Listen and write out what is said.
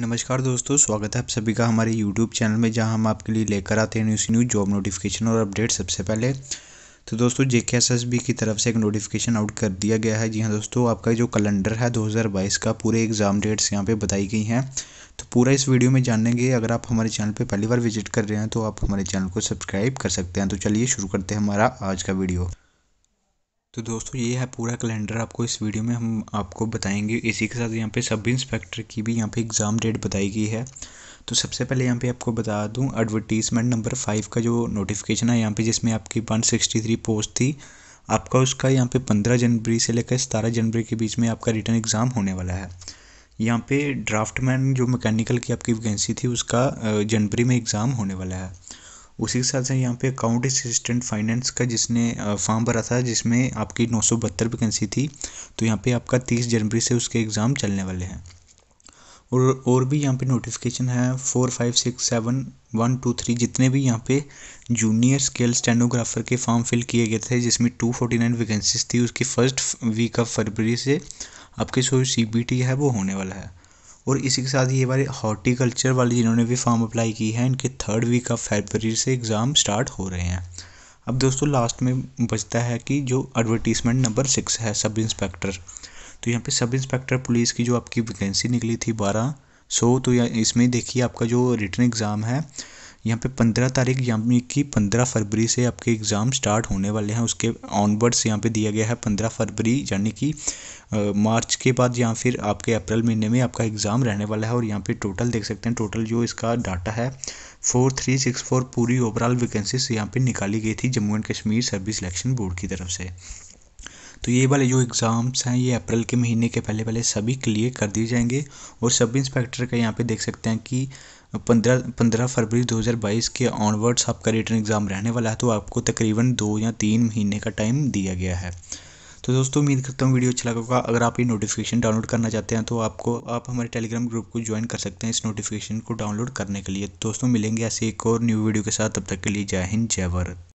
नमस्कार दोस्तों स्वागत है आप सभी का हमारे YouTube चैनल में जहां हम आपके लिए लेकर आते हैं न्यूज़ न्यूज जॉब नोटिफिकेशन और अपडेट सबसे पहले तो दोस्तों जे की तरफ से एक नोटिफिकेशन आउट कर दिया गया है जी हाँ दोस्तों आपका जो कैलेंडर है 2022 का पूरे एग्ज़ाम डेट्स यहाँ पे बताई गई हैं तो पूरा इस वीडियो में जानेंगे अगर आप हमारे चैनल पर पहली बार विजिट कर रहे हैं तो आप हमारे चैनल को सब्सक्राइब कर सकते हैं तो चलिए शुरू करते हैं हमारा आज का वीडियो तो दोस्तों ये है पूरा कैलेंडर आपको इस वीडियो में हम आपको बताएंगे इसी के साथ यहाँ पे सब इंस्पेक्टर की भी यहाँ पे एग्ज़ाम डेट बताई गई है तो सबसे पहले यहाँ पे आपको बता दूँ एडवर्टीज़मेंट नंबर फाइव का जो नोटिफिकेशन है यहाँ पे जिसमें आपकी वन सिक्सटी थ्री पोस्ट थी आपका उसका यहाँ पे पंद्रह जनवरी से लेकर सतारह जनवरी के बीच में आपका रिटर्न एग्ज़ाम होने वाला है यहाँ पे ड्राफ्टमैन जो मैकेनिकल की आपकी वैकेंसी थी उसका जनवरी में एग्ज़ाम होने वाला है उसी के साथ साथ यहाँ पे अकाउंट असिस्टेंट फाइनेंस का जिसने फॉर्म भरा था जिसमें आपकी नौ सौ बहत्तर वैकेंसी थी तो यहाँ पे आपका तीस जनवरी से उसके एग्ज़ाम चलने वाले हैं और और भी यहाँ पे नोटिफिकेशन है four five six seven one two three जितने भी यहाँ पे जूनियर स्केल स्टेनोग्राफर के फॉर्म फिल किए गए थे जिसमें टू फोर्टी नाइन वैकेंसीज थी उसकी फ़र्स्ट वीक ऑफ फरवरी से आपके जो सी बी टी है वो होने वाला है और इसी के साथ ये बारे हॉर्टिकल्चर वाले जिन्होंने भी फॉर्म अप्लाई की है इनके थर्ड वीक ऑफ फेबररी से एग्ज़ाम स्टार्ट हो रहे हैं अब दोस्तों लास्ट में बचता है कि जो एडवर्टीज़मेंट नंबर सिक्स है सब इंस्पेक्टर तो यहाँ पे सब इंस्पेक्टर पुलिस की जो आपकी वैकेंसी निकली थी बारह सो तो इसमें देखिए आपका जो रिटर्न एग्ज़ाम है यहाँ पे पंद्रह तारीख यानी कि पंद्रह फरवरी से आपके एग्ज़ाम स्टार्ट होने वाले हैं उसके ऑनवर्ड्स यहाँ पे दिया गया है पंद्रह फरवरी यानी कि मार्च के बाद या फिर आपके अप्रैल महीने में आपका एग्ज़ाम रहने वाला है और यहाँ पे टोटल देख सकते हैं टोटल जो इसका डाटा है फोर थ्री सिक्स फोर पूरी ओवरऑल वैकेंसीज यहाँ पर निकाली गई थी Jammu and Kashmir service selection board की तरफ से तो ये वाले जो एग्ज़ाम्स हैं ये अप्रैल के महीने के पहले पहले सभी क्लियर कर दिए जाएंगे और सब इंस्पेक्टर का यहाँ पे देख सकते हैं कि पंद्रह पंद्रह फरवरी दो हज़ार बाईस के ऑनवर्ड्स आपका रिटर्न एग्ज़ाम रहने वाला है तो आपको तकरीबन दो या तीन महीने का टाइम दिया गया है तो दोस्तों उम्मीद करता हूँ वीडियो अच्छा लगा होगा अगर आप ये नोटिफिकेशन डाउनलोड करना चाहते हैं तो आपको आप हमारे टेलीग्राम ग्रुप को ज्वाइन कर सकते हैं इस नोटिफिकेशन को डाउनलोड करने के लिए दोस्तों मिलेंगे ऐसे एक और न्यू वीडियो के साथ तब तक के लिए जय हिंद जय भारत